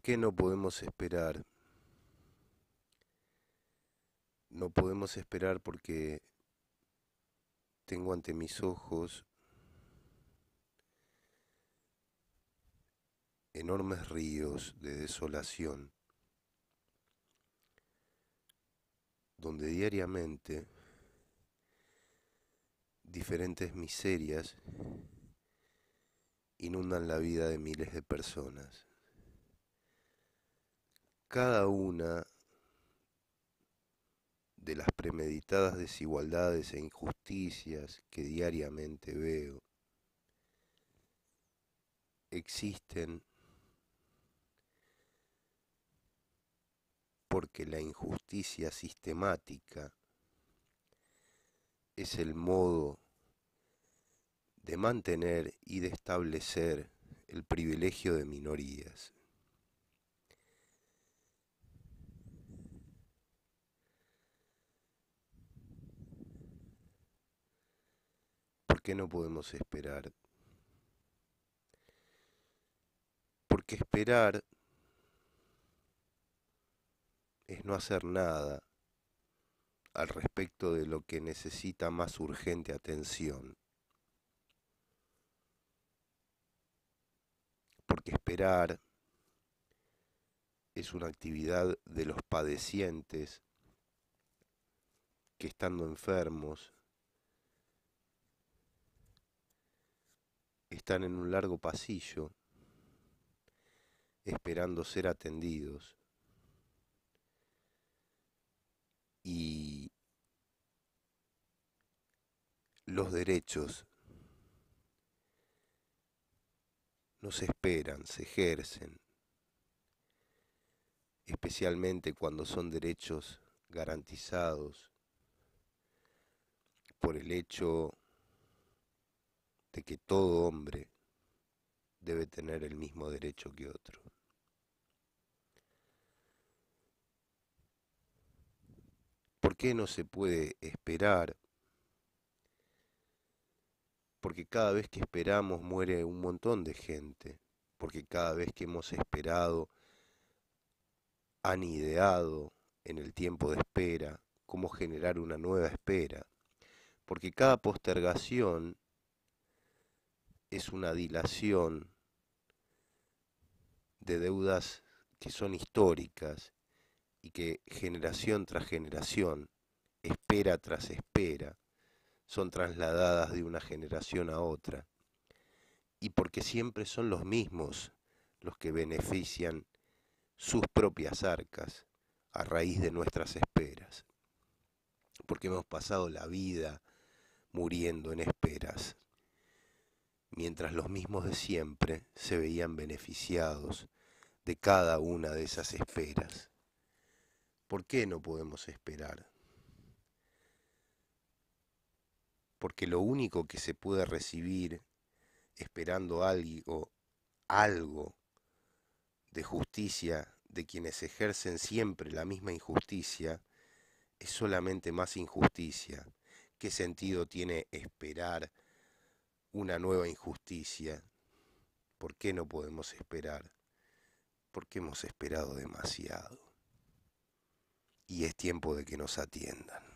¿Por qué no podemos esperar? No podemos esperar porque tengo ante mis ojos enormes ríos de desolación, donde diariamente diferentes miserias inundan la vida de miles de personas cada una de las premeditadas desigualdades e injusticias que diariamente veo existen porque la injusticia sistemática es el modo de mantener y de establecer el privilegio de minorías. ¿Por qué no podemos esperar? Porque esperar es no hacer nada al respecto de lo que necesita más urgente atención. Porque esperar es una actividad de los padecientes que estando enfermos están en un largo pasillo esperando ser atendidos. Y los derechos no se esperan, se ejercen, especialmente cuando son derechos garantizados por el hecho de que todo hombre debe tener el mismo derecho que otro. ¿Por qué no se puede esperar? Porque cada vez que esperamos muere un montón de gente, porque cada vez que hemos esperado han ideado en el tiempo de espera cómo generar una nueva espera, porque cada postergación es una dilación de deudas que son históricas y que generación tras generación, espera tras espera, son trasladadas de una generación a otra. Y porque siempre son los mismos los que benefician sus propias arcas a raíz de nuestras esperas. Porque hemos pasado la vida muriendo en esperas mientras los mismos de siempre se veían beneficiados de cada una de esas esperas. ¿Por qué no podemos esperar? Porque lo único que se puede recibir esperando algo, algo de justicia de quienes ejercen siempre la misma injusticia, es solamente más injusticia. ¿Qué sentido tiene esperar? una nueva injusticia? ¿Por qué no podemos esperar? Porque hemos esperado demasiado. Y es tiempo de que nos atiendan.